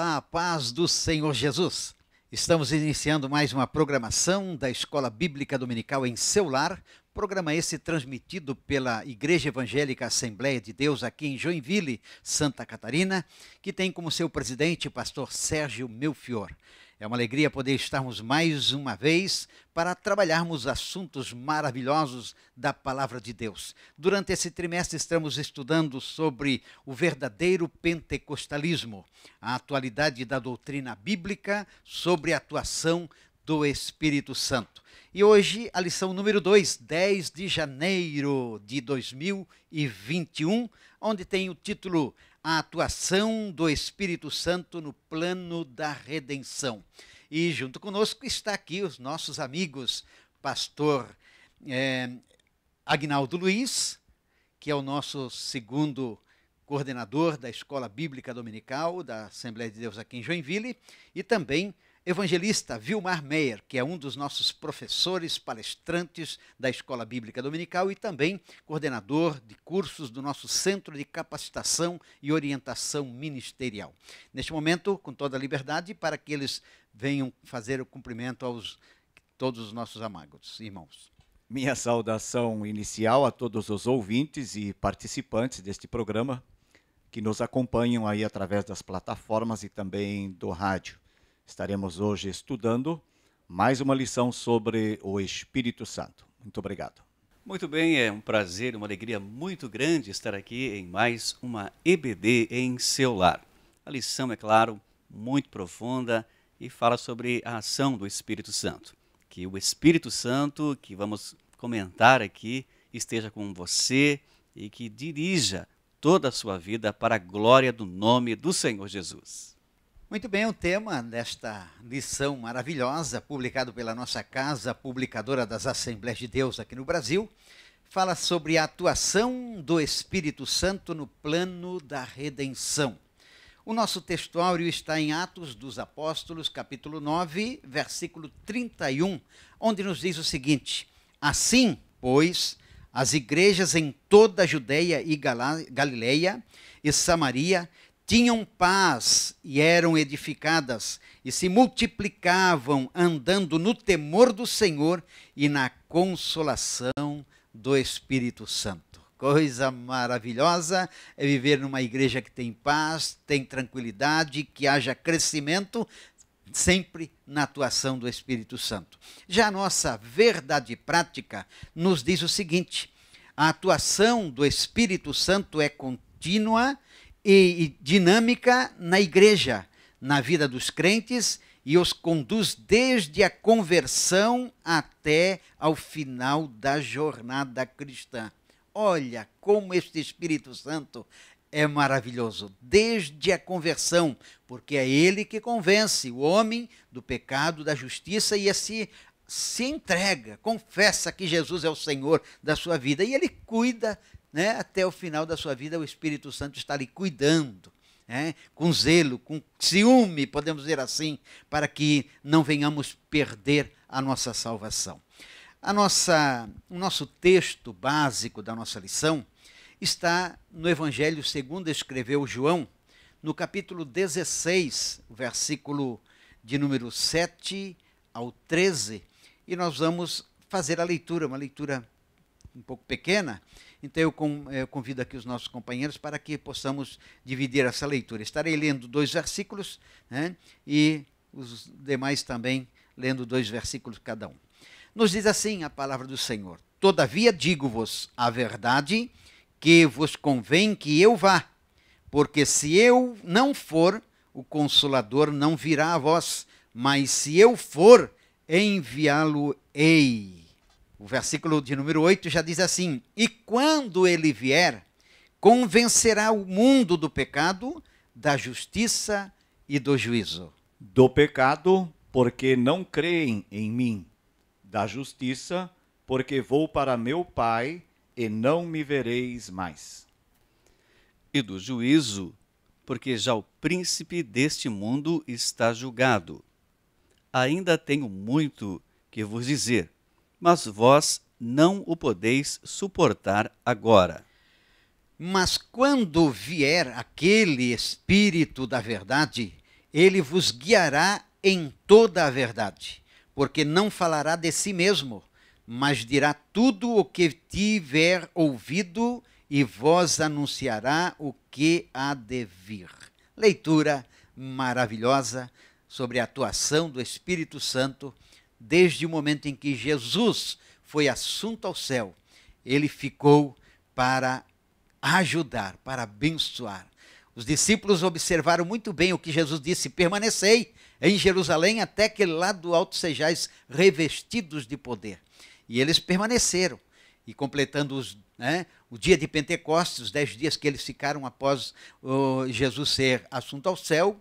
Olá, paz do Senhor Jesus. Estamos iniciando mais uma programação da Escola Bíblica Dominical em seu lar, programa esse transmitido pela Igreja Evangélica Assembleia de Deus aqui em Joinville, Santa Catarina, que tem como seu presidente o pastor Sérgio Melfior. É uma alegria poder estarmos mais uma vez para trabalharmos assuntos maravilhosos da palavra de Deus. Durante esse trimestre estamos estudando sobre o verdadeiro pentecostalismo, a atualidade da doutrina bíblica sobre a atuação do Espírito Santo. E hoje a lição número 2, 10 de janeiro de 2021, onde tem o título a atuação do Espírito Santo no plano da redenção. E junto conosco está aqui os nossos amigos, pastor é, Agnaldo Luiz, que é o nosso segundo coordenador da Escola Bíblica Dominical da Assembleia de Deus aqui em Joinville, e também evangelista Vilmar Meyer, que é um dos nossos professores palestrantes da Escola Bíblica Dominical e também coordenador de cursos do nosso Centro de Capacitação e Orientação Ministerial. Neste momento, com toda a liberdade, para que eles venham fazer o cumprimento aos todos os nossos amados irmãos. Minha saudação inicial a todos os ouvintes e participantes deste programa que nos acompanham aí através das plataformas e também do rádio. Estaremos hoje estudando mais uma lição sobre o Espírito Santo. Muito obrigado. Muito bem, é um prazer, uma alegria muito grande estar aqui em mais uma EBD em seu lar. A lição, é claro, muito profunda e fala sobre a ação do Espírito Santo. Que o Espírito Santo, que vamos comentar aqui, esteja com você e que dirija toda a sua vida para a glória do nome do Senhor Jesus. Muito bem, o tema desta lição maravilhosa, publicado pela nossa casa publicadora das Assembleias de Deus aqui no Brasil, fala sobre a atuação do Espírito Santo no plano da redenção. O nosso textuário está em Atos dos Apóstolos, capítulo 9, versículo 31, onde nos diz o seguinte: Assim, pois, as igrejas em toda a Judéia e Galileia e Samaria tinham paz e eram edificadas, e se multiplicavam, andando no temor do Senhor e na consolação do Espírito Santo. Coisa maravilhosa é viver numa igreja que tem paz, tem tranquilidade, que haja crescimento, sempre na atuação do Espírito Santo. Já a nossa verdade prática nos diz o seguinte: a atuação do Espírito Santo é contínua e, e dinâmica na igreja, na vida dos crentes e os conduz desde a conversão até ao final da jornada cristã. Olha como este Espírito Santo é maravilhoso, desde a conversão, porque é ele que convence o homem do pecado, da justiça e assim se entrega, confessa que Jesus é o Senhor da sua vida e ele cuida né, até o final da sua vida, o Espírito Santo está lhe cuidando, né, com zelo, com ciúme, podemos dizer assim, para que não venhamos perder a nossa salvação. A nossa, o nosso texto básico da nossa lição está no Evangelho segundo escreveu João, no capítulo 16, versículo de número 7 ao 13, e nós vamos fazer a leitura, uma leitura um pouco pequena, então eu eh, convido aqui os nossos companheiros para que possamos dividir essa leitura. Estarei lendo dois versículos né, e os demais também lendo dois versículos cada um. Nos diz assim a palavra do Senhor: Todavia digo-vos a verdade, que vos convém que eu vá, porque se eu não for, o consolador não virá a vós, mas se eu for, enviá-lo-ei. O versículo de número 8 já diz assim: E quando ele vier, convencerá o mundo do pecado, da justiça e do juízo. Do pecado, porque não creem em mim. Da justiça, porque vou para meu Pai e não me vereis mais. E do juízo, porque já o príncipe deste mundo está julgado. Ainda tenho muito que vos dizer mas vós não o podeis suportar agora. Mas quando vier aquele Espírito da Verdade, ele vos guiará em toda a verdade, porque não falará de si mesmo, mas dirá tudo o que tiver ouvido e vós anunciará o que há de vir. Leitura maravilhosa sobre a atuação do Espírito Santo desde o momento em que Jesus foi assunto ao céu, ele ficou para ajudar, para abençoar. Os discípulos observaram muito bem o que Jesus disse: permanecei em Jerusalém até que lá do alto sejais revestidos de poder. E eles permaneceram. E completando os, né, o dia de Pentecostes, os dez dias que eles ficaram após Jesus ser assunto ao céu,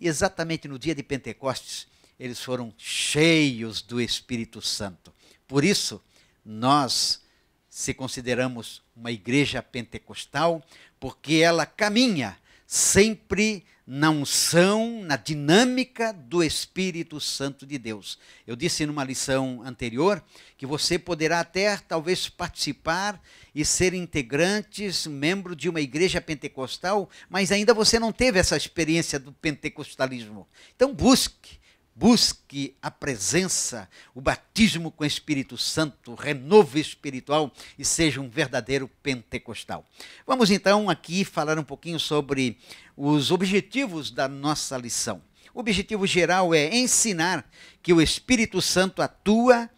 e exatamente no dia de Pentecostes, eles foram cheios do Espírito Santo. Por isso, nós se consideramos uma igreja pentecostal, porque ela caminha sempre na unção, na dinâmica do Espírito Santo de Deus. Eu disse numa lição anterior que você poderá até talvez participar e ser integrantes, membro de uma igreja pentecostal, mas ainda você não teve essa experiência do pentecostalismo. Então busque Busque a presença, o batismo com o Espírito Santo, renovo espiritual e seja um verdadeiro pentecostal. Vamos então aqui falar um pouquinho sobre os objetivos da nossa lição. O objetivo geral é ensinar que o Espírito Santo atua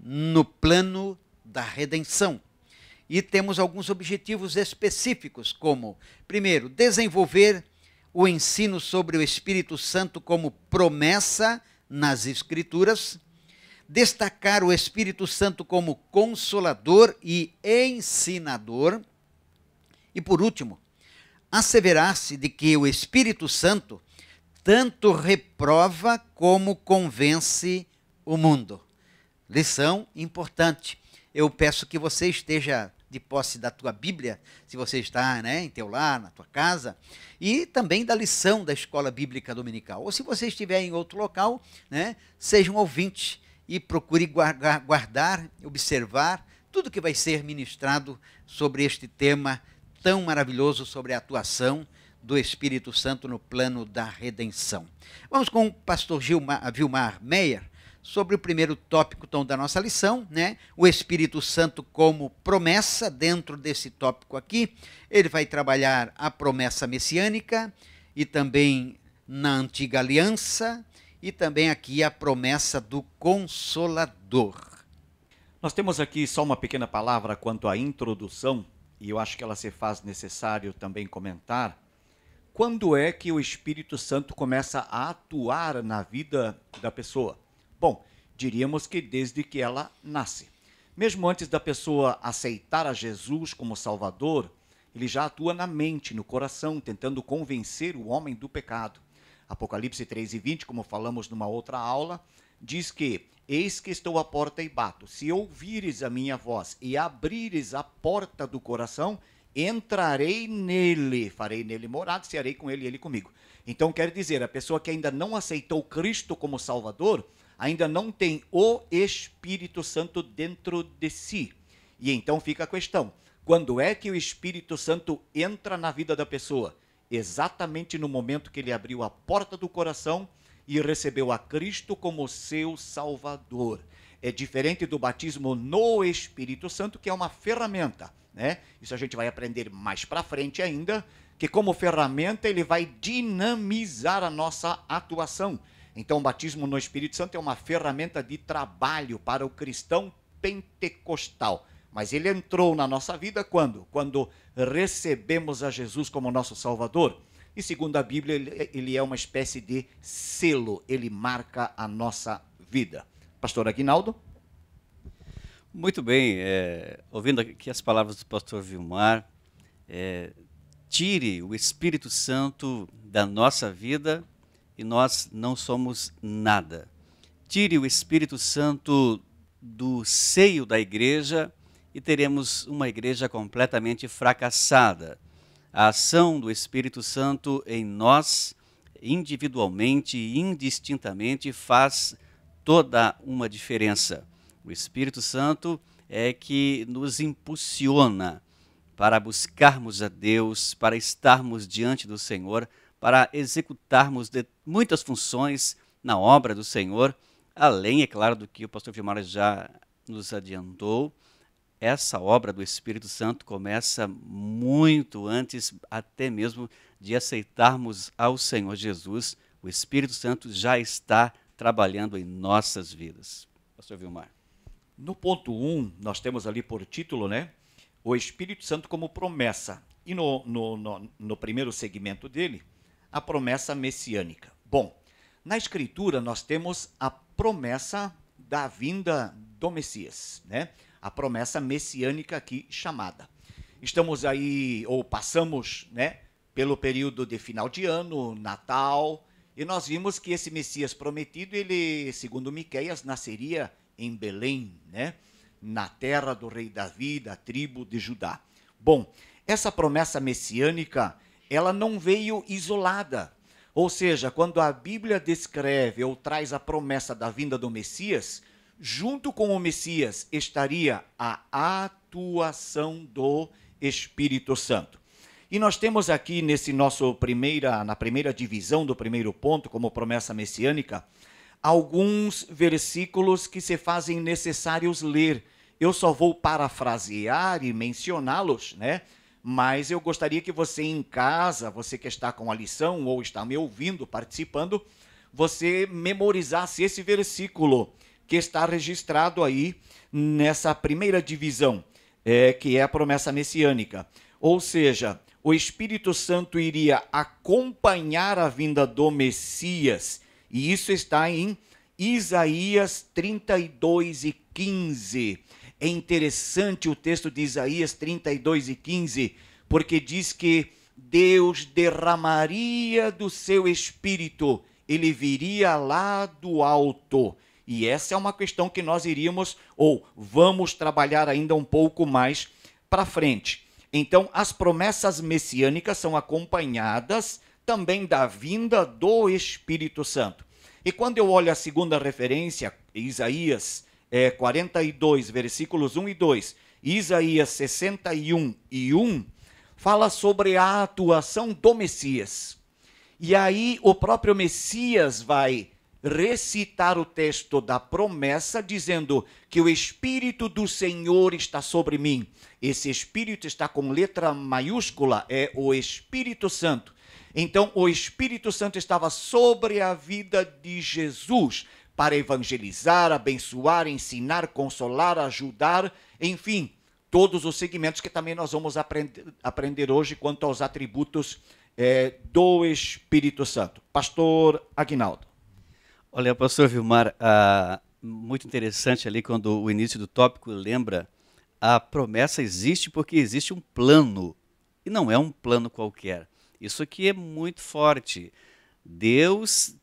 no plano da redenção. E temos alguns objetivos específicos, como, primeiro, desenvolver o ensino sobre o Espírito Santo como promessa nas Escrituras, destacar o Espírito Santo como consolador e ensinador, e por último, asseverar-se de que o Espírito Santo tanto reprova como convence o mundo. Lição importante. Eu peço que você esteja de posse da tua Bíblia, se você está né, em teu lar, na tua casa, e também da lição da escola bíblica dominical. Ou se você estiver em outro local, né, seja um ouvinte e procure guardar, observar tudo que vai ser ministrado sobre este tema tão maravilhoso sobre a atuação do Espírito Santo no plano da redenção. Vamos com o pastor Gilmar, Vilmar Meyer, sobre o primeiro tópico então, da nossa lição, né? O Espírito Santo como promessa, dentro desse tópico aqui, ele vai trabalhar a promessa messiânica e também na antiga aliança e também aqui a promessa do consolador. Nós temos aqui só uma pequena palavra quanto à introdução, e eu acho que ela se faz necessário também comentar. Quando é que o Espírito Santo começa a atuar na vida da pessoa? Bom, diríamos que desde que ela nasce. Mesmo antes da pessoa aceitar a Jesus como Salvador, ele já atua na mente, no coração, tentando convencer o homem do pecado. Apocalipse 3 e 20, como falamos numa outra aula, diz que eis que estou à porta e bato. Se ouvires a minha voz e abrires a porta do coração, entrarei nele, farei nele morada, cearei com ele e ele comigo. Então quer dizer, a pessoa que ainda não aceitou Cristo como Salvador, ainda não tem o Espírito Santo dentro de si. E então fica a questão: quando é que o Espírito Santo entra na vida da pessoa? Exatamente no momento que ele abriu a porta do coração e recebeu a Cristo como seu Salvador. É diferente do batismo no Espírito Santo, que é uma ferramenta, né? Isso a gente vai aprender mais para frente ainda, que como ferramenta ele vai dinamizar a nossa atuação então, o batismo no Espírito Santo é uma ferramenta de trabalho para o cristão pentecostal. Mas ele entrou na nossa vida quando? Quando recebemos a Jesus como nosso Salvador. E segundo a Bíblia, ele é uma espécie de selo, ele marca a nossa vida. Pastor Aguinaldo? Muito bem, é, ouvindo aqui as palavras do pastor Vilmar, é, tire o Espírito Santo da nossa vida e nós não somos nada. Tire o Espírito Santo do seio da igreja e teremos uma igreja completamente fracassada. A ação do Espírito Santo em nós, individualmente e indistintamente, faz toda uma diferença. O Espírito Santo é que nos impulsiona para buscarmos a Deus, para estarmos diante do Senhor para executarmos muitas funções na obra do Senhor, além, é claro, do que o pastor Vilmar já nos adiantou. Essa obra do Espírito Santo começa muito antes, até mesmo de aceitarmos ao Senhor Jesus. O Espírito Santo já está trabalhando em nossas vidas. Pastor Vilmar. No ponto 1, um, nós temos ali por título, né? O Espírito Santo como promessa. E no, no, no, no primeiro segmento dele, a promessa messiânica. Bom, na Escritura nós temos a promessa da vinda do Messias, né? A promessa messiânica aqui chamada. Estamos aí, ou passamos, né, pelo período de final de ano, Natal, e nós vimos que esse Messias prometido, ele, segundo Miqueias, nasceria em Belém, né? Na terra do rei Davi, da tribo de Judá. Bom, essa promessa messiânica, ela não veio isolada. Ou seja, quando a Bíblia descreve ou traz a promessa da vinda do Messias, junto com o Messias estaria a atuação do Espírito Santo. E nós temos aqui nesse nosso primeira, na primeira divisão do primeiro ponto, como promessa messiânica, alguns versículos que se fazem necessários ler. Eu só vou parafrasear e mencioná-los, né? mas eu gostaria que você em casa, você que está com a lição ou está me ouvindo, participando, você memorizasse esse versículo que está registrado aí nessa primeira divisão, é, que é a promessa messiânica. Ou seja, o Espírito Santo iria acompanhar a vinda do Messias, e isso está em Isaías 32 e 15. É interessante o texto de Isaías 32 e 15, porque diz que Deus derramaria do seu espírito, ele viria lá do alto. E essa é uma questão que nós iríamos ou vamos trabalhar ainda um pouco mais para frente. Então, as promessas messiânicas são acompanhadas também da vinda do Espírito Santo. E quando eu olho a segunda referência, Isaías é, 42, versículos 1 e 2, Isaías 61 e 1, fala sobre a atuação do Messias. E aí o próprio Messias vai recitar o texto da promessa, dizendo que o Espírito do Senhor está sobre mim. Esse Espírito está com letra maiúscula, é o Espírito Santo. Então, o Espírito Santo estava sobre a vida de Jesus, para evangelizar, abençoar, ensinar, consolar, ajudar, enfim, todos os segmentos que também nós vamos aprender, aprender hoje quanto aos atributos é, do Espírito Santo. Pastor Aguinaldo. Olha, pastor Vilmar, ah, muito interessante ali quando o início do tópico lembra a promessa existe porque existe um plano, e não é um plano qualquer. Isso aqui é muito forte. Deus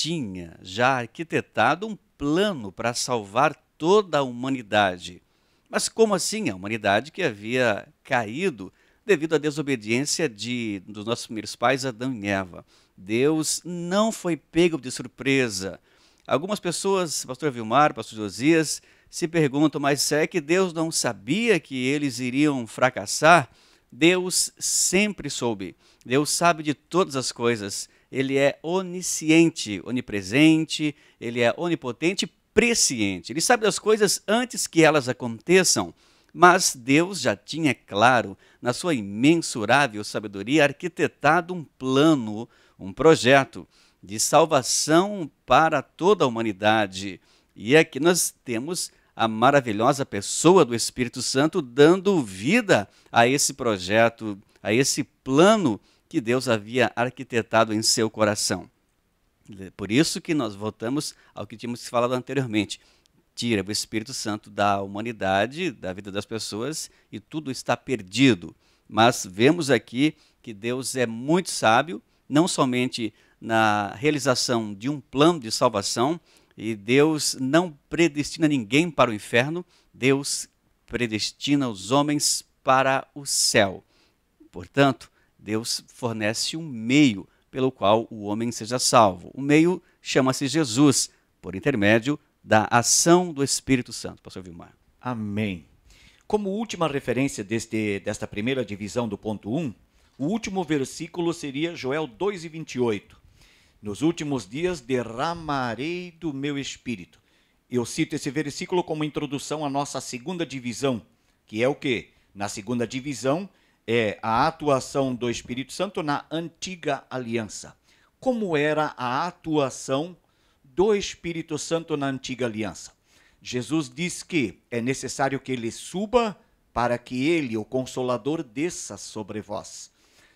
tinha já arquitetado um plano para salvar toda a humanidade. Mas como assim a humanidade que havia caído devido à desobediência de dos nossos primeiros pais Adão e Eva? Deus não foi pego de surpresa. Algumas pessoas, pastor Vilmar, pastor Josias, se perguntam, mas será é que Deus não sabia que eles iriam fracassar? Deus sempre soube. Deus sabe de todas as coisas ele é onisciente, onipresente, ele é onipotente, presciente. Ele sabe das coisas antes que elas aconteçam. Mas Deus já tinha, é claro, na sua imensurável sabedoria, arquitetado um plano, um projeto de salvação para toda a humanidade. E aqui é nós temos a maravilhosa pessoa do Espírito Santo dando vida a esse projeto, a esse plano que Deus havia arquitetado em seu coração. Por isso que nós voltamos ao que tínhamos falado anteriormente. Tira o Espírito Santo da humanidade, da vida das pessoas, e tudo está perdido. Mas vemos aqui que Deus é muito sábio, não somente na realização de um plano de salvação, e Deus não predestina ninguém para o inferno, Deus predestina os homens para o céu. Portanto, Deus fornece um meio pelo qual o homem seja salvo. O meio chama-se Jesus, por intermédio da ação do Espírito Santo. Pastor Vilmar. Amém. Como última referência deste, desta primeira divisão do ponto 1, o último versículo seria Joel 2 e 28. Nos últimos dias derramarei do meu espírito. Eu cito esse versículo como introdução à nossa segunda divisão, que é o quê? Na segunda divisão, é a atuação do Espírito Santo na antiga aliança. Como era a atuação do Espírito Santo na antiga aliança? Jesus diz que é necessário que ele suba para que ele, o Consolador, desça sobre vós.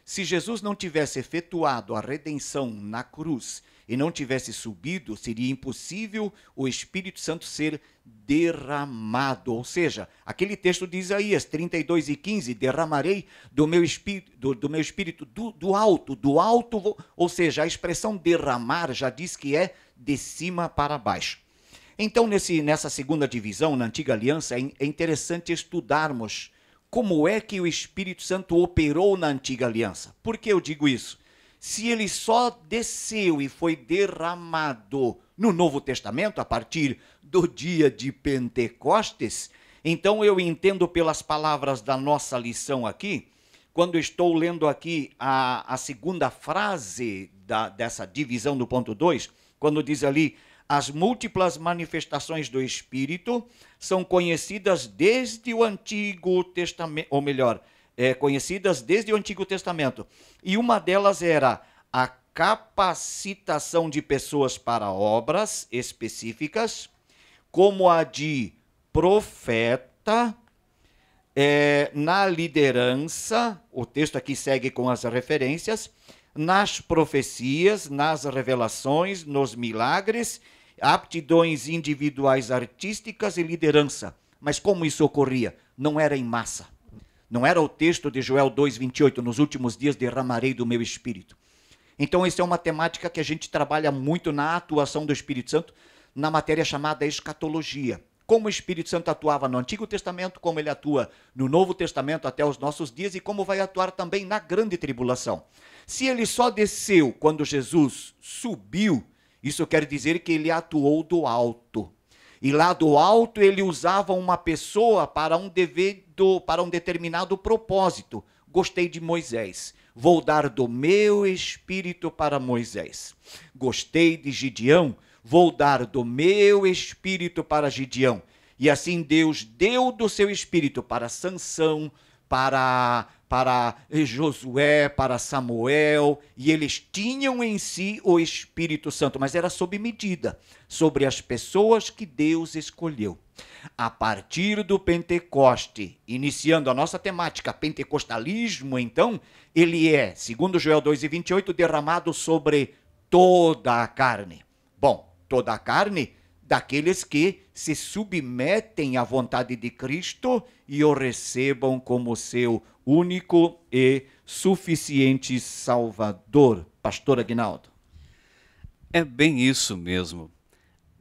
Se Jesus não tivesse efetuado a redenção na cruz e não tivesse subido, seria impossível o Espírito Santo ser derramado. Ou seja, aquele texto de Isaías 32 e 15: derramarei do meu espírito, do, do meu espírito do, do alto, do alto, ou seja, a expressão derramar já diz que é de cima para baixo. Então, nesse, nessa segunda divisão, na antiga aliança, é, é interessante estudarmos como é que o Espírito Santo operou na antiga aliança. Por que eu digo isso? Se ele só desceu e foi derramado no Novo Testamento, a partir do dia de Pentecostes, então eu entendo pelas palavras da nossa lição aqui, quando estou lendo aqui a, a segunda frase da, dessa divisão do ponto 2, quando diz ali as múltiplas manifestações do Espírito são conhecidas desde o Antigo Testamento, ou melhor, é, conhecidas desde o Antigo Testamento. E uma delas era a capacitação de pessoas para obras específicas, como a de profeta, é, na liderança, o texto aqui segue com as referências, nas profecias, nas revelações, nos milagres aptidões individuais artísticas e liderança. Mas como isso ocorria? Não era em massa. Não era o texto de Joel 2:28, nos últimos dias derramarei do meu espírito. Então essa é uma temática que a gente trabalha muito na atuação do Espírito Santo, na matéria chamada escatologia. Como o Espírito Santo atuava no Antigo Testamento, como ele atua no Novo Testamento até os nossos dias e como vai atuar também na grande tribulação. Se ele só desceu quando Jesus subiu isso quer dizer que ele atuou do alto. E lá do alto ele usava uma pessoa para um devido, para um determinado propósito. Gostei de Moisés. Vou dar do meu espírito para Moisés. Gostei de Gideão. Vou dar do meu espírito para Gideão. E assim Deus deu do seu espírito para Sansão, para para Josué, para Samuel, e eles tinham em si o Espírito Santo, mas era sob medida, sobre as pessoas que Deus escolheu. A partir do Pentecoste, iniciando a nossa temática, pentecostalismo, então, ele é, segundo Joel 2:28, derramado sobre toda a carne. Bom, toda a carne daqueles que se submetem à vontade de Cristo e o recebam como seu único e suficiente Salvador. Pastor Aguinaldo. É bem isso mesmo.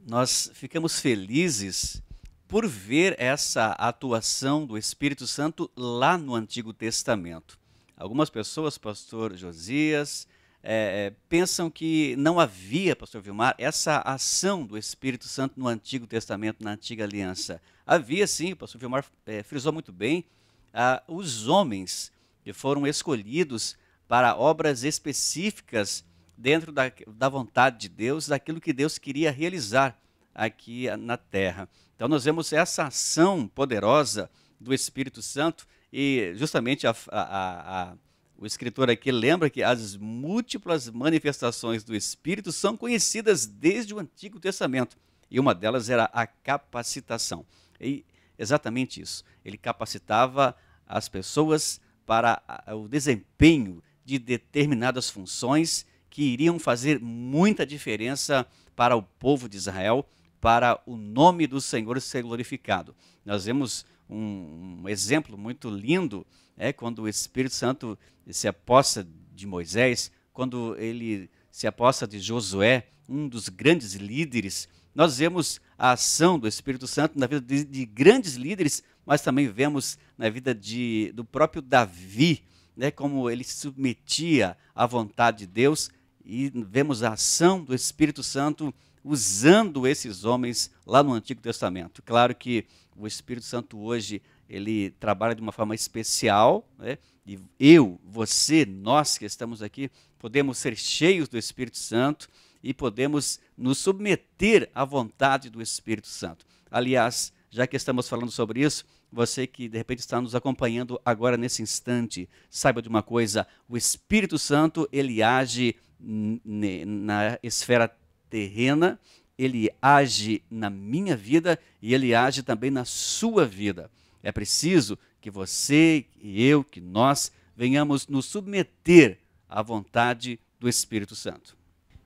Nós ficamos felizes por ver essa atuação do Espírito Santo lá no Antigo Testamento. Algumas pessoas, pastor Josias, é, pensam que não havia, pastor Vilmar, essa ação do Espírito Santo no Antigo Testamento, na Antiga Aliança. Havia sim, o pastor Vilmar é, frisou muito bem, ah, os homens que foram escolhidos para obras específicas dentro da, da vontade de Deus, daquilo que Deus queria realizar aqui na terra. Então, nós vemos essa ação poderosa do Espírito Santo e justamente a, a, a, o escritor aqui lembra que as múltiplas manifestações do Espírito são conhecidas desde o Antigo Testamento e uma delas era a capacitação. E exatamente isso. Ele capacitava as pessoas para ah, o desempenho de determinadas funções que iriam fazer muita diferença para o povo de Israel, para o nome do Senhor ser glorificado. Nós vemos um, um exemplo muito lindo é quando o Espírito Santo se aposta de Moisés, quando ele se aposta de Josué, um dos grandes líderes. Nós vemos a ação do Espírito Santo na vida de, de grandes líderes, mas também vemos na vida de, do próprio Davi, né, como ele se submetia à vontade de Deus, e vemos a ação do Espírito Santo usando esses homens lá no Antigo Testamento. Claro que o Espírito Santo hoje ele trabalha de uma forma especial, né? e eu, você, nós que estamos aqui, podemos ser cheios do Espírito Santo, e podemos nos submeter à vontade do Espírito Santo. Aliás, já que estamos falando sobre isso, você que de repente está nos acompanhando agora nesse instante, saiba de uma coisa: o Espírito Santo ele age na esfera terrena, ele age na minha vida e ele age também na sua vida. É preciso que você e eu, que nós, venhamos nos submeter à vontade do Espírito Santo.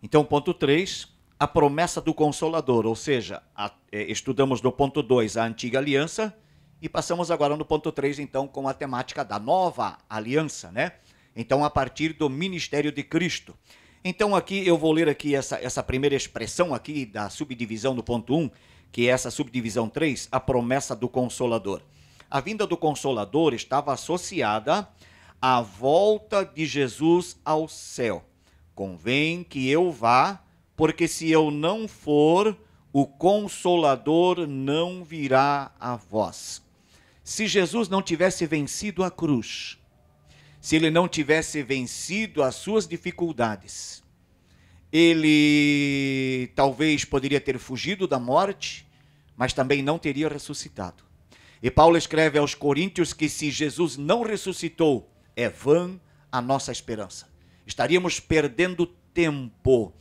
Então, ponto 3, a promessa do Consolador, ou seja, a, é, estudamos do ponto 2 a antiga aliança e passamos agora no ponto 3, então, com a temática da nova aliança, né? Então, a partir do ministério de Cristo. Então, aqui eu vou ler aqui essa, essa primeira expressão aqui da subdivisão do ponto 1, que é essa subdivisão 3, a promessa do Consolador. A vinda do Consolador estava associada à volta de Jesus ao céu. Convém que eu vá, porque se eu não for, o Consolador não virá a vós. Se Jesus não tivesse vencido a cruz, se ele não tivesse vencido as suas dificuldades, ele talvez poderia ter fugido da morte, mas também não teria ressuscitado. E Paulo escreve aos Coríntios que se Jesus não ressuscitou, é vã a nossa esperança estaríamos perdendo tempo.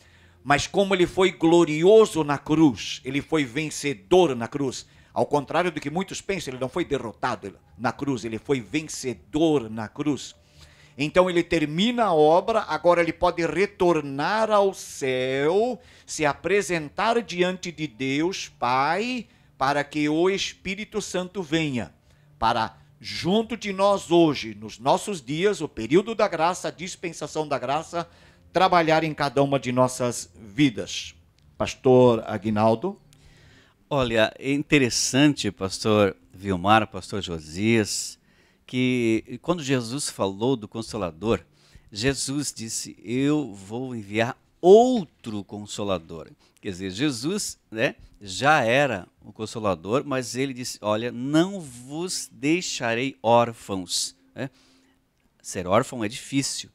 Mas como ele foi glorioso na cruz, ele foi vencedor na cruz. Ao contrário do que muitos pensam, ele não foi derrotado na cruz, ele foi vencedor na cruz. Então ele termina a obra, agora ele pode retornar ao céu, se apresentar diante de Deus, Pai, para que o Espírito Santo venha para junto de nós hoje, nos nossos dias, o período da graça, a dispensação da graça, trabalhar em cada uma de nossas vidas. Pastor Aguinaldo. Olha, é interessante, pastor Vilmar, pastor Josias, que quando Jesus falou do Consolador, Jesus disse: Eu vou enviar outro consolador. Quer dizer, Jesus né, já era o consolador, mas ele disse: Olha, não vos deixarei órfãos. É? Ser órfão é difícil,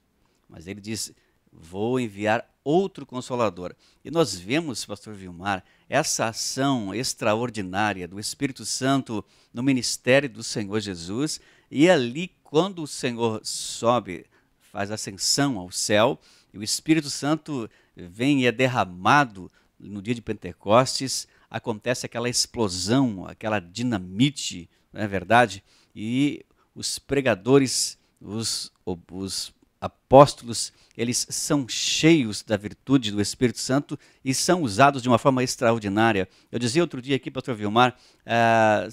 mas ele disse: Vou enviar outro consolador. E nós vemos, pastor Vilmar, essa ação extraordinária do Espírito Santo no ministério do Senhor Jesus. E ali, quando o Senhor sobe, faz ascensão ao céu, e o Espírito Santo vem e é derramado no dia de Pentecostes, acontece aquela explosão, aquela dinamite, não é verdade? E os pregadores, os, os apóstolos, eles são cheios da virtude do Espírito Santo e são usados de uma forma extraordinária. Eu dizia outro dia aqui, pastor Vilmar, ah,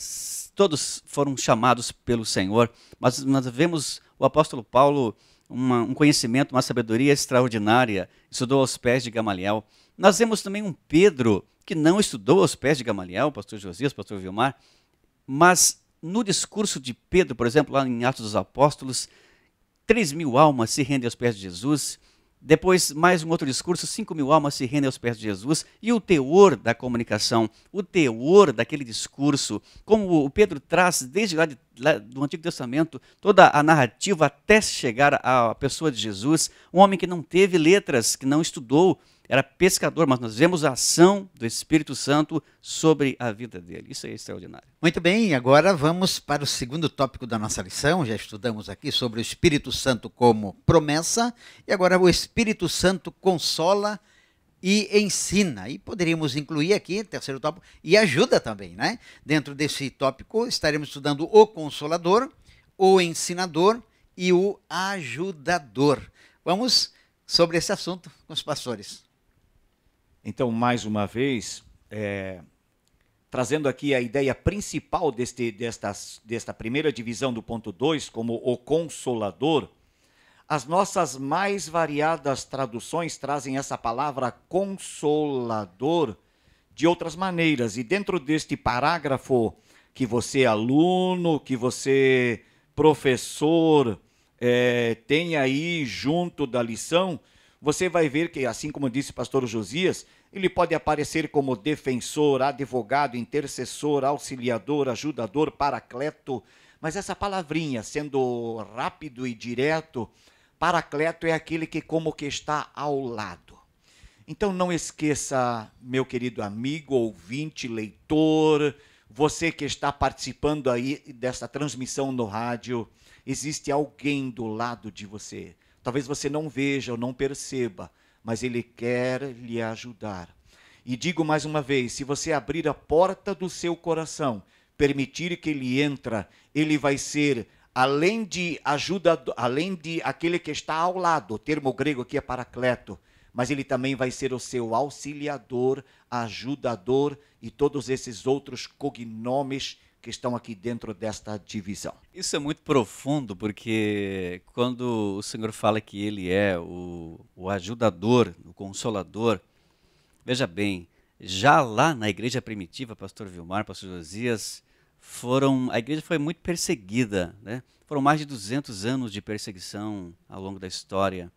todos foram chamados pelo Senhor, mas nós vemos o apóstolo Paulo uma, um conhecimento, uma sabedoria extraordinária, estudou aos pés de Gamaliel. Nós vemos também um Pedro que não estudou aos pés de Gamaliel, pastor Josias, pastor Vilmar, mas no discurso de Pedro, por exemplo, lá em Atos dos Apóstolos, 3 mil almas se rendem aos pés de Jesus, depois, mais um outro discurso: 5 mil almas se rendem aos pés de Jesus. E o teor da comunicação, o teor daquele discurso, como o Pedro traz desde lá, de, lá do Antigo Testamento, toda a narrativa até chegar à pessoa de Jesus, um homem que não teve letras, que não estudou, era pescador, mas nós vemos a ação do Espírito Santo sobre a vida dele. Isso é extraordinário. Muito bem, agora vamos para o segundo tópico da nossa lição. Já estudamos aqui sobre o Espírito Santo como promessa, e agora o Espírito Santo consola e ensina. E poderíamos incluir aqui, terceiro tópico, e ajuda também, né? Dentro desse tópico, estaremos estudando o consolador, o ensinador e o ajudador. Vamos sobre esse assunto com os pastores. Então, mais uma vez, é, trazendo aqui a ideia principal deste, desta, desta primeira divisão do ponto 2, como o consolador, as nossas mais variadas traduções trazem essa palavra consolador de outras maneiras. E dentro deste parágrafo, que você, aluno, que você, professor, é, tem aí junto da lição você vai ver que, assim como disse o pastor Josias, ele pode aparecer como defensor, advogado, intercessor, auxiliador, ajudador, paracleto. Mas essa palavrinha, sendo rápido e direto, paracleto é aquele que como que está ao lado. Então não esqueça, meu querido amigo, ouvinte, leitor, você que está participando aí dessa transmissão no rádio, existe alguém do lado de você Talvez você não veja ou não perceba, mas Ele quer lhe ajudar. E digo mais uma vez: se você abrir a porta do seu coração, permitir que Ele entra, Ele vai ser além de ajuda, além de aquele que está ao lado, o termo grego aqui é paracleto, mas ele também vai ser o seu auxiliador, ajudador e todos esses outros cognomes que estão aqui dentro desta divisão. Isso é muito profundo, porque quando o Senhor fala que Ele é o, o ajudador, o consolador, veja bem, já lá na igreja primitiva, pastor Vilmar, pastor Josias, foram, a igreja foi muito perseguida, né? Foram mais de 200 anos de perseguição ao longo da história.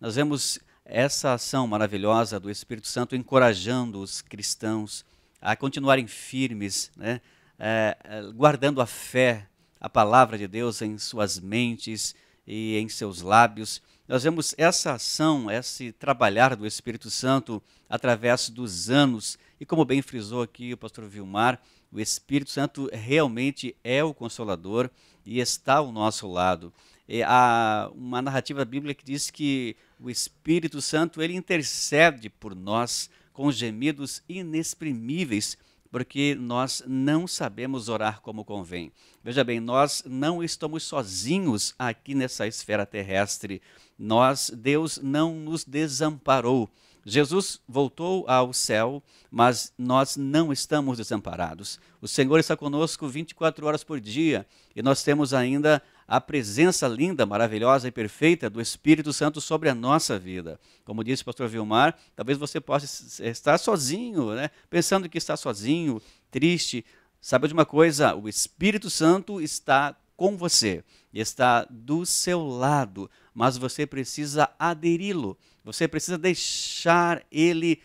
Nós vemos essa ação maravilhosa do Espírito Santo encorajando os cristãos a continuarem firmes, né? É, é, guardando a fé, a palavra de Deus em suas mentes e em seus lábios. Nós vemos essa ação, esse trabalhar do Espírito Santo através dos anos. E como bem frisou aqui o pastor Vilmar, o Espírito Santo realmente é o consolador e está ao nosso lado. E há uma narrativa bíblica que diz que o Espírito Santo ele intercede por nós com gemidos inexprimíveis porque nós não sabemos orar como convém. Veja bem, nós não estamos sozinhos aqui nessa esfera terrestre. Nós, Deus não nos desamparou. Jesus voltou ao céu, mas nós não estamos desamparados. O Senhor está conosco 24 horas por dia e nós temos ainda a presença linda, maravilhosa e perfeita do Espírito Santo sobre a nossa vida. Como disse o pastor Vilmar, talvez você possa estar sozinho, né? pensando que está sozinho, triste. Sabe de uma coisa? O Espírito Santo está com você, está do seu lado mas você precisa aderi-lo. Você precisa deixar ele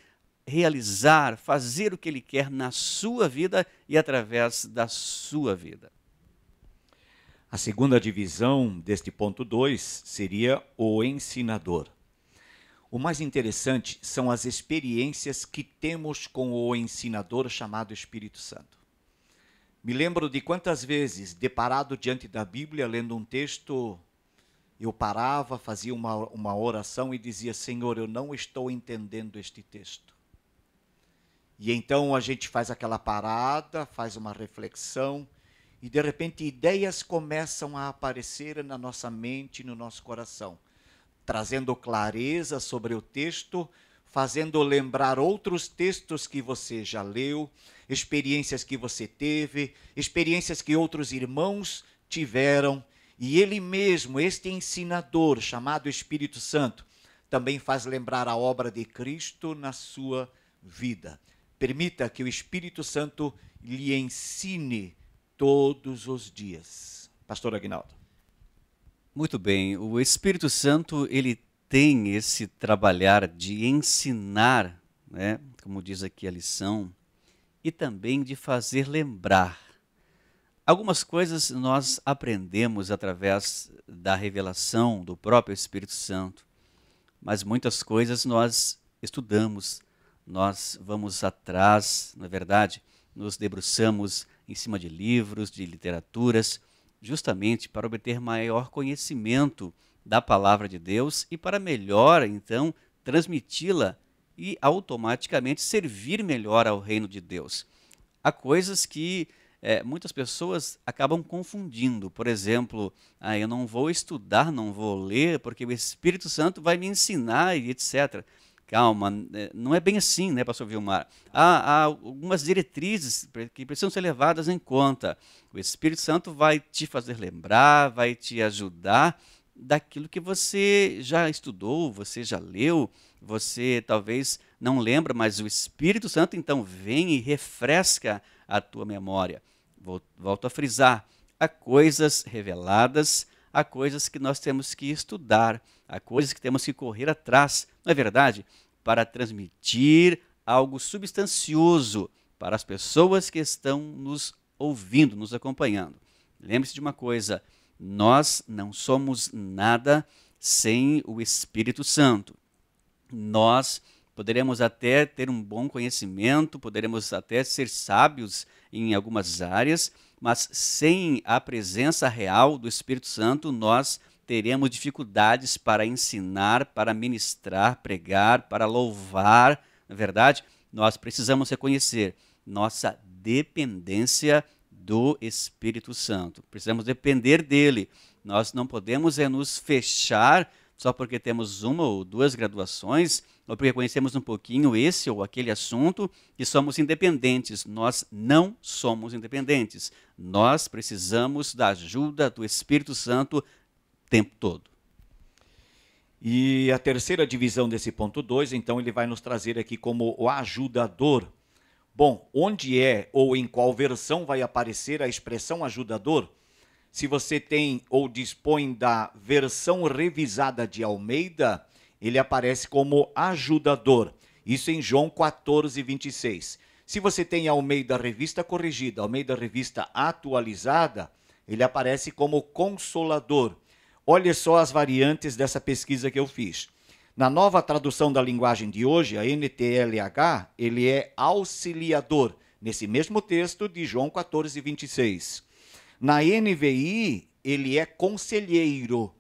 realizar, fazer o que ele quer na sua vida e através da sua vida. A segunda divisão deste ponto 2 seria o ensinador. O mais interessante são as experiências que temos com o ensinador chamado Espírito Santo. Me lembro de quantas vezes, deparado diante da Bíblia, lendo um texto eu parava, fazia uma, uma oração e dizia: Senhor, eu não estou entendendo este texto. E então a gente faz aquela parada, faz uma reflexão, e de repente ideias começam a aparecer na nossa mente, no nosso coração, trazendo clareza sobre o texto, fazendo lembrar outros textos que você já leu, experiências que você teve, experiências que outros irmãos tiveram e ele mesmo, este ensinador chamado Espírito Santo, também faz lembrar a obra de Cristo na sua vida. Permita que o Espírito Santo lhe ensine todos os dias. Pastor Aguinaldo. Muito bem, o Espírito Santo, ele tem esse trabalhar de ensinar, né, como diz aqui a lição, e também de fazer lembrar. Algumas coisas nós aprendemos através da revelação do próprio Espírito Santo, mas muitas coisas nós estudamos, nós vamos atrás, na verdade, nos debruçamos em cima de livros, de literaturas, justamente para obter maior conhecimento da palavra de Deus e para melhor, então, transmiti-la e automaticamente servir melhor ao reino de Deus. Há coisas que é, muitas pessoas acabam confundindo. Por exemplo, ah, eu não vou estudar, não vou ler, porque o Espírito Santo vai me ensinar e etc. Calma, é, não é bem assim, né, pastor Vilmar? Há, há algumas diretrizes que precisam ser levadas em conta. O Espírito Santo vai te fazer lembrar, vai te ajudar daquilo que você já estudou, você já leu, você talvez não lembra, mas o Espírito Santo então vem e refresca a tua memória volto a frisar, há coisas reveladas, há coisas que nós temos que estudar, há coisas que temos que correr atrás, não é verdade? Para transmitir algo substancioso para as pessoas que estão nos ouvindo, nos acompanhando. Lembre-se de uma coisa: nós não somos nada sem o Espírito Santo. Nós poderemos até ter um bom conhecimento, poderemos até ser sábios em algumas áreas, mas sem a presença real do Espírito Santo, nós teremos dificuldades para ensinar, para ministrar, pregar, para louvar, na é verdade? Nós precisamos reconhecer nossa dependência do Espírito Santo. Precisamos depender dele. Nós não podemos é nos fechar só porque temos uma ou duas graduações, ou porque conhecemos um pouquinho esse ou aquele assunto, e somos independentes. Nós não somos independentes. Nós precisamos da ajuda do Espírito Santo o tempo todo. E a terceira divisão desse ponto 2, então, ele vai nos trazer aqui como o ajudador. Bom, onde é ou em qual versão vai aparecer a expressão ajudador? Se você tem ou dispõe da versão revisada de Almeida, ele aparece como ajudador. Isso em João 14, 26. Se você tem Almeida Revista Corrigida, Almeida Revista Atualizada, ele aparece como consolador. Olha só as variantes dessa pesquisa que eu fiz. Na nova tradução da linguagem de hoje, a NTLH, ele é auxiliador, nesse mesmo texto de João 14, 26. Na NVI, ele é conselheiro.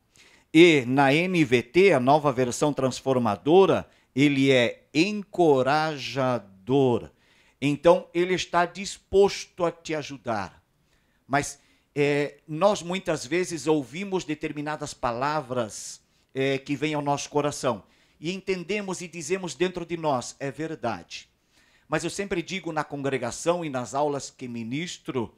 E na NVT, a nova versão transformadora, ele é encorajador. Então, ele está disposto a te ajudar. Mas é, nós muitas vezes ouvimos determinadas palavras é, que vêm ao nosso coração e entendemos e dizemos dentro de nós, é verdade. Mas eu sempre digo na congregação e nas aulas que ministro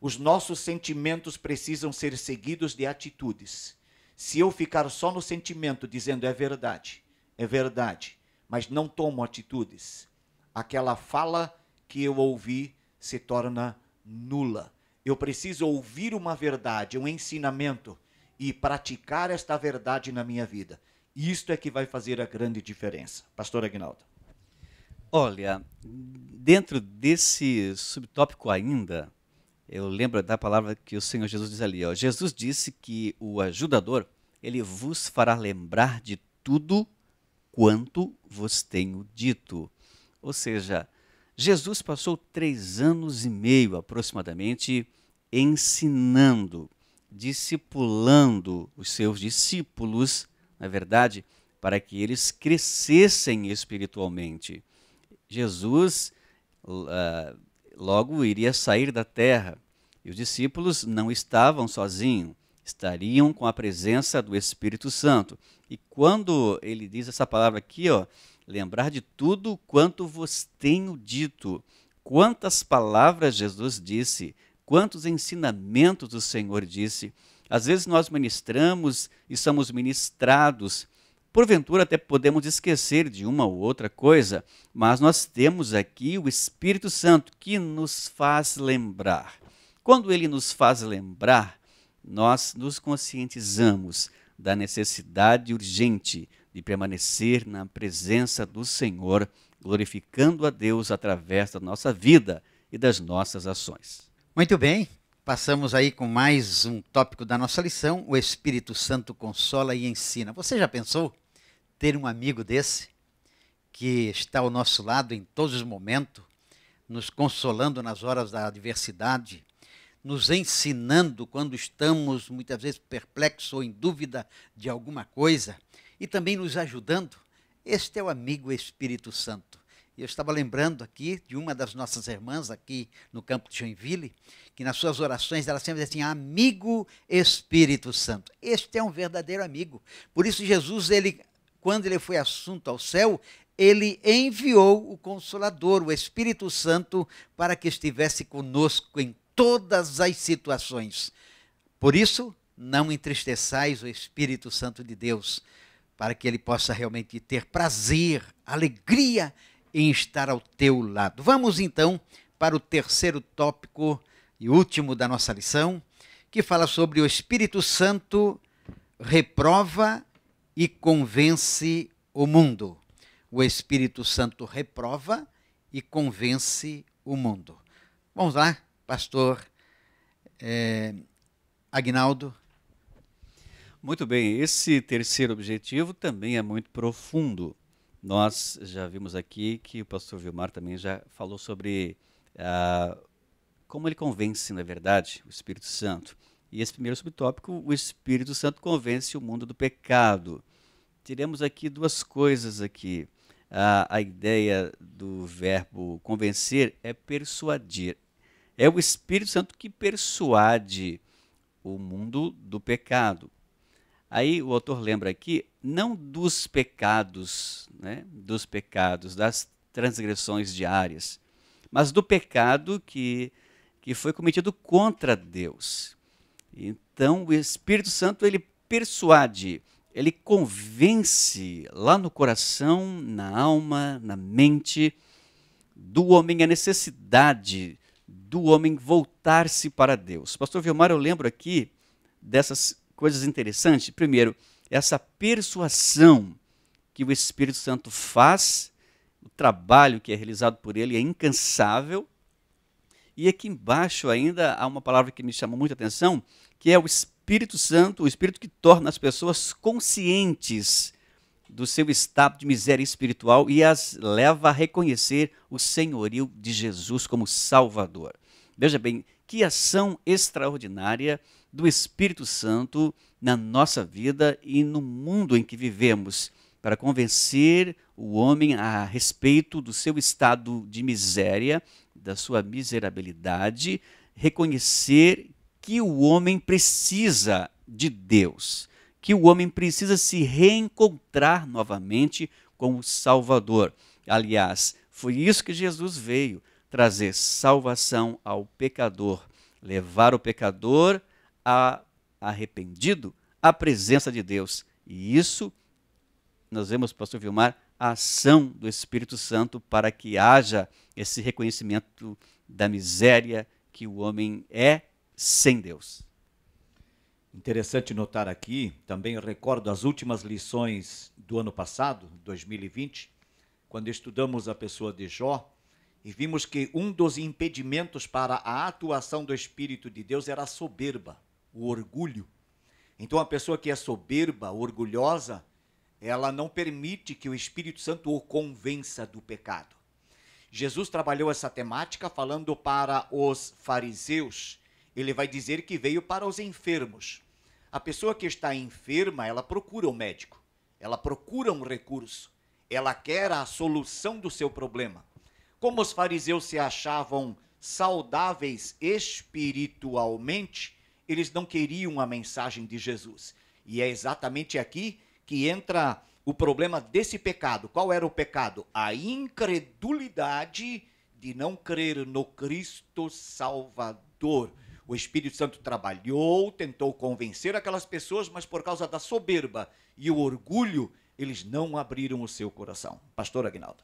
os nossos sentimentos precisam ser seguidos de atitudes. Se eu ficar só no sentimento dizendo é verdade, é verdade, mas não tomo atitudes, aquela fala que eu ouvi se torna nula. Eu preciso ouvir uma verdade, um ensinamento e praticar esta verdade na minha vida. Isto é que vai fazer a grande diferença. Pastor Agnaldo. Olha, dentro desse subtópico ainda, eu lembro da palavra que o Senhor Jesus diz ali. Ó. Jesus disse que o ajudador, ele vos fará lembrar de tudo quanto vos tenho dito. Ou seja, Jesus passou três anos e meio aproximadamente ensinando, discipulando os seus discípulos, na verdade, para que eles crescessem espiritualmente. Jesus. Uh, logo iria sair da terra. E os discípulos não estavam sozinhos, estariam com a presença do Espírito Santo. E quando ele diz essa palavra aqui, ó, lembrar de tudo quanto vos tenho dito, quantas palavras Jesus disse, quantos ensinamentos o Senhor disse. Às vezes nós ministramos e somos ministrados Porventura, até podemos esquecer de uma ou outra coisa, mas nós temos aqui o Espírito Santo que nos faz lembrar. Quando ele nos faz lembrar, nós nos conscientizamos da necessidade urgente de permanecer na presença do Senhor, glorificando a Deus através da nossa vida e das nossas ações. Muito bem, Passamos aí com mais um tópico da nossa lição: o Espírito Santo consola e ensina. Você já pensou ter um amigo desse que está ao nosso lado em todos os momentos, nos consolando nas horas da adversidade, nos ensinando quando estamos muitas vezes perplexos ou em dúvida de alguma coisa e também nos ajudando? Este é o amigo Espírito Santo eu estava lembrando aqui de uma das nossas irmãs aqui no campo de Joinville, que nas suas orações ela sempre dizia: assim: "Amigo Espírito Santo". Este é um verdadeiro amigo. Por isso Jesus ele quando ele foi assunto ao céu, ele enviou o consolador, o Espírito Santo, para que estivesse conosco em todas as situações. Por isso, não entristeçais o Espírito Santo de Deus, para que ele possa realmente ter prazer, alegria em estar ao teu lado. Vamos então para o terceiro tópico e último da nossa lição, que fala sobre o Espírito Santo reprova e convence o mundo. O Espírito Santo reprova e convence o mundo. Vamos lá, pastor é, Agnaldo. Muito bem, esse terceiro objetivo também é muito profundo. Nós já vimos aqui que o pastor Vilmar também já falou sobre ah, como ele convence, na verdade, o Espírito Santo. E esse primeiro subtópico, o Espírito Santo convence o mundo do pecado. Teremos aqui duas coisas aqui. a ideia do verbo convencer é persuadir. É o Espírito Santo que persuade o mundo do pecado. Aí o autor lembra aqui, não dos pecados, né? dos pecados, das transgressões diárias, mas do pecado que, que foi cometido contra Deus. Então o Espírito Santo ele persuade, ele convence lá no coração, na alma, na mente do homem a necessidade do homem voltar-se para Deus. Pastor Vilmar, eu lembro aqui dessas coisas interessantes. Primeiro, essa persuasão que o Espírito Santo faz, o trabalho que é realizado por ele é incansável. E aqui embaixo ainda há uma palavra que me chamou muita atenção, que é o Espírito Santo, o Espírito que torna as pessoas conscientes do seu estado de miséria espiritual e as leva a reconhecer o senhorio de Jesus como Salvador. Veja bem, que ação extraordinária do Espírito Santo na nossa vida e no mundo em que vivemos, para convencer o homem a respeito do seu estado de miséria, da sua miserabilidade, reconhecer que o homem precisa de Deus, que o homem precisa se reencontrar novamente com o Salvador. Aliás, foi isso que Jesus veio trazer salvação ao pecador, levar o pecador a arrependido a presença de Deus. E isso, nós vemos, pastor Vilmar, a ação do Espírito Santo para que haja esse reconhecimento da miséria que o homem é sem Deus. Interessante notar aqui, também recordo as últimas lições do ano passado, 2020, quando estudamos a pessoa de Jó e vimos que um dos impedimentos para a atuação do Espírito de Deus era a soberba o orgulho. Então, a pessoa que é soberba, orgulhosa, ela não permite que o Espírito Santo o convença do pecado. Jesus trabalhou essa temática falando para os fariseus. Ele vai dizer que veio para os enfermos. A pessoa que está enferma, ela procura um médico, ela procura um recurso, ela quer a solução do seu problema. Como os fariseus se achavam saudáveis espiritualmente, eles não queriam a mensagem de Jesus. E é exatamente aqui que entra o problema desse pecado. Qual era o pecado? A incredulidade de não crer no Cristo Salvador. O Espírito Santo trabalhou, tentou convencer aquelas pessoas, mas por causa da soberba e o orgulho, eles não abriram o seu coração. Pastor Agnaldo.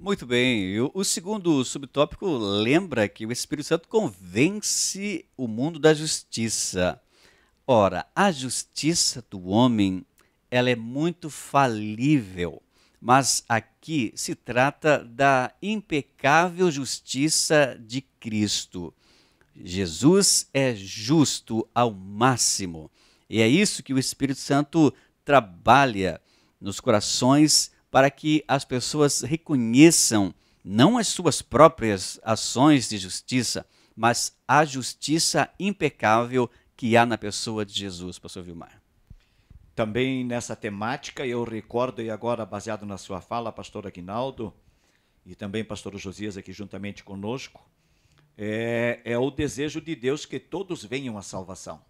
Muito bem. O, segundo subtópico lembra que o Espírito Santo convence o mundo da justiça. Ora, a justiça do homem, ela é muito falível, mas aqui se trata da impecável justiça de Cristo. Jesus é justo ao máximo. E é isso que o Espírito Santo trabalha nos corações para que as pessoas reconheçam não as suas próprias ações de justiça, mas a justiça impecável que há na pessoa de Jesus, pastor Vilmar. Também nessa temática, eu recordo, e agora baseado na sua fala, pastor Aguinaldo, e também pastor Josias aqui juntamente conosco, é, é o desejo de Deus que todos venham à salvação.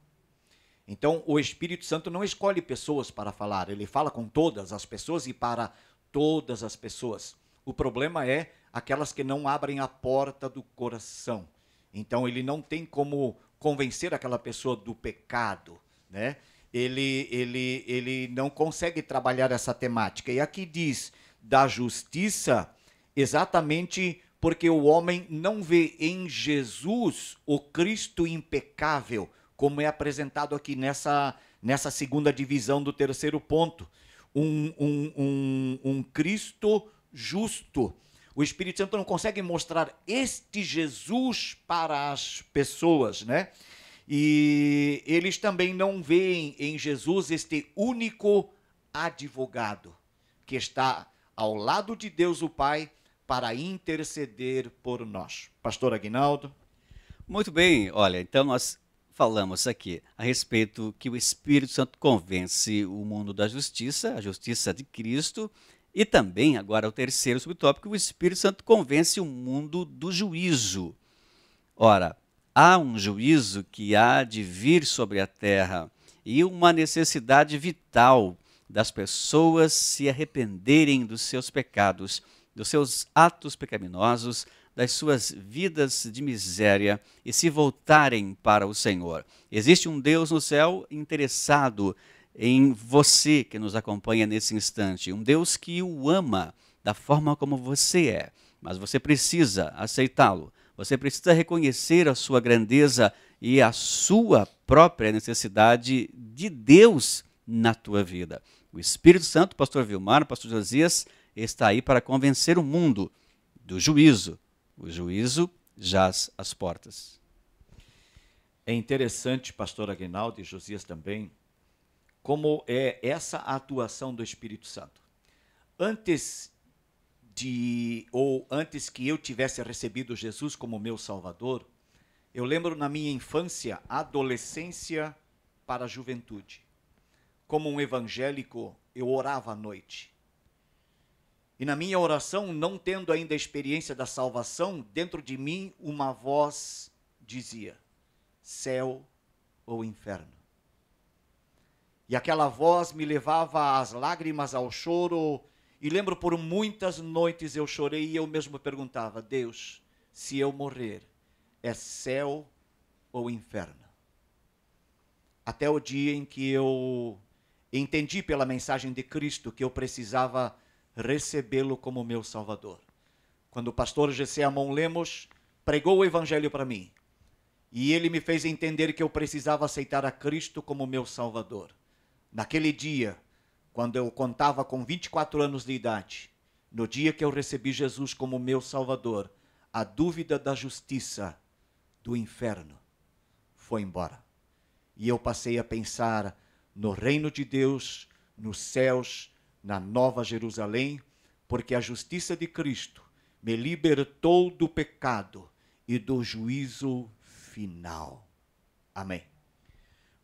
Então, o Espírito Santo não escolhe pessoas para falar, ele fala com todas as pessoas e para todas as pessoas. O problema é aquelas que não abrem a porta do coração. Então ele não tem como convencer aquela pessoa do pecado, né? Ele, ele, ele não consegue trabalhar essa temática. E aqui diz da justiça exatamente porque o homem não vê em Jesus o Cristo impecável, como é apresentado aqui nessa, nessa segunda divisão do terceiro ponto um, um, um, um Cristo justo. O Espírito Santo não consegue mostrar este Jesus para as pessoas, né? E eles também não veem em Jesus este único advogado que está ao lado de Deus o Pai para interceder por nós. Pastor Aguinaldo. Muito bem, olha, então nós falamos aqui a respeito que o Espírito Santo convence o mundo da justiça, a justiça de Cristo, e também, agora o terceiro subtópico, o Espírito Santo convence o mundo do juízo. Ora, há um juízo que há de vir sobre a terra e uma necessidade vital das pessoas se arrependerem dos seus pecados, dos seus atos pecaminosos, das suas vidas de miséria e se voltarem para o Senhor. Existe um Deus no céu interessado em você que nos acompanha nesse instante, um Deus que o ama da forma como você é, mas você precisa aceitá-lo. Você precisa reconhecer a sua grandeza e a sua própria necessidade de Deus na tua vida. O Espírito Santo, pastor Vilmar, pastor Josias, está aí para convencer o mundo do juízo, o juízo jaz às portas. É interessante, pastor Aguinaldo e Josias também, como é essa atuação do Espírito Santo. Antes de ou antes que eu tivesse recebido Jesus como meu Salvador, eu lembro na minha infância, adolescência para a juventude. Como um evangélico, eu orava à noite. E na minha oração, não tendo ainda a experiência da salvação, dentro de mim uma voz dizia: céu ou inferno. E aquela voz me levava às lágrimas, ao choro, e lembro por muitas noites eu chorei e eu mesmo perguntava: Deus, se eu morrer, é céu ou inferno? Até o dia em que eu entendi pela mensagem de Cristo que eu precisava recebê-lo como meu Salvador. Quando o pastor Gessé Amon Lemos pregou o evangelho para mim, e ele me fez entender que eu precisava aceitar a Cristo como meu Salvador. Naquele dia, quando eu contava com 24 anos de idade, no dia que eu recebi Jesus como meu Salvador, a dúvida da justiça do inferno foi embora. E eu passei a pensar no reino de Deus, nos céus, na Nova Jerusalém, porque a justiça de Cristo me libertou do pecado e do juízo final. Amém.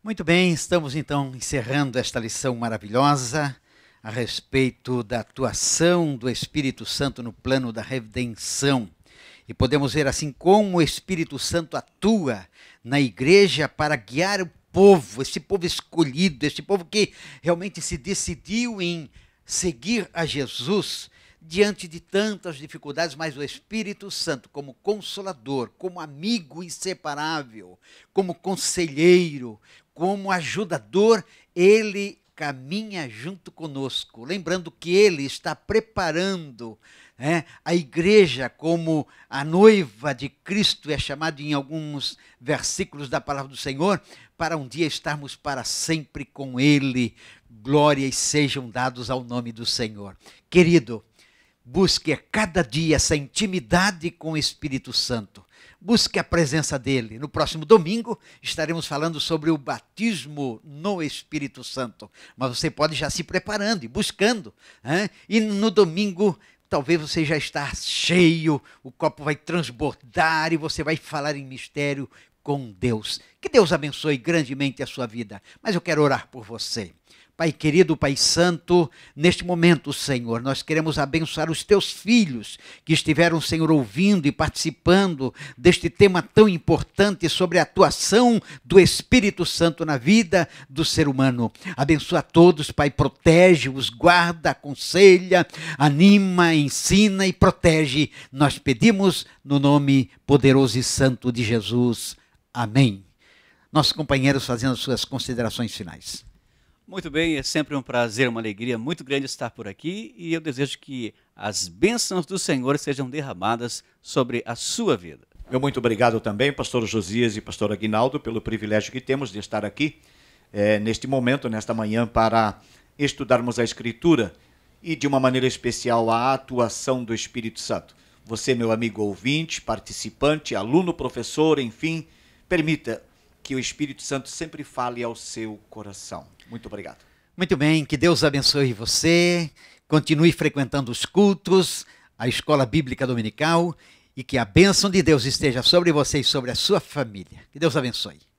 Muito bem, estamos então encerrando esta lição maravilhosa a respeito da atuação do Espírito Santo no plano da redenção. E podemos ver assim como o Espírito Santo atua na igreja para guiar o povo, esse povo escolhido, esse povo que realmente se decidiu em seguir a Jesus diante de tantas dificuldades, mas o Espírito Santo, como consolador, como amigo inseparável, como conselheiro, como ajudador, ele caminha junto conosco. Lembrando que ele está preparando é, a igreja como a noiva de Cristo, é chamada em alguns versículos da palavra do Senhor, para um dia estarmos para sempre com Ele. Glórias sejam dados ao nome do Senhor. Querido, busque a cada dia essa intimidade com o Espírito Santo. Busque a presença dele. No próximo domingo estaremos falando sobre o batismo no Espírito Santo. Mas você pode já se preparando e buscando. Hein? E no domingo talvez você já está cheio, o copo vai transbordar e você vai falar em mistério com Deus. Que Deus abençoe grandemente a sua vida. Mas eu quero orar por você. Pai querido, Pai santo, neste momento, Senhor, nós queremos abençoar os teus filhos que estiveram, Senhor, ouvindo e participando deste tema tão importante sobre a atuação do Espírito Santo na vida do ser humano. Abençoa a todos, Pai, protege-os, guarda, aconselha, anima, ensina e protege. Nós pedimos no nome poderoso e santo de Jesus. Amém. Nossos companheiros fazendo suas considerações finais. Muito bem, é sempre um prazer, uma alegria muito grande estar por aqui e eu desejo que as bênçãos do Senhor sejam derramadas sobre a sua vida. Eu muito obrigado também, pastor Josias e pastor Aguinaldo, pelo privilégio que temos de estar aqui é, neste momento, nesta manhã, para estudarmos a Escritura e, de uma maneira especial, a atuação do Espírito Santo. Você, meu amigo ouvinte, participante, aluno, professor, enfim, Permita que o Espírito Santo sempre fale ao seu coração. Muito obrigado. Muito bem, que Deus abençoe você, continue frequentando os cultos, a escola bíblica dominical e que a bênção de Deus esteja sobre você e sobre a sua família. Que Deus abençoe.